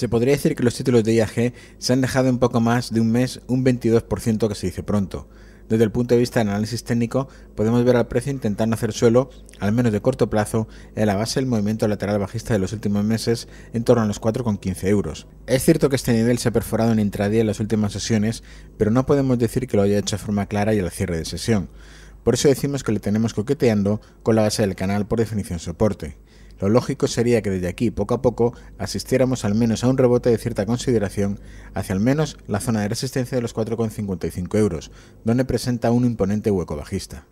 Se podría decir que los títulos de IAG se han dejado en poco más de un mes un 22% que se dice pronto. Desde el punto de vista del análisis técnico, podemos ver al precio intentando hacer suelo, al menos de corto plazo, en la base del movimiento lateral bajista de los últimos meses en torno a los 4,15 euros. Es cierto que este nivel se ha perforado en intradía en las últimas sesiones, pero no podemos decir que lo haya hecho de forma clara y al cierre de sesión. Por eso decimos que le tenemos coqueteando con la base del canal por definición soporte. Lo lógico sería que desde aquí, poco a poco, asistiéramos al menos a un rebote de cierta consideración hacia al menos la zona de resistencia de los 4,55 euros, donde presenta un imponente hueco bajista.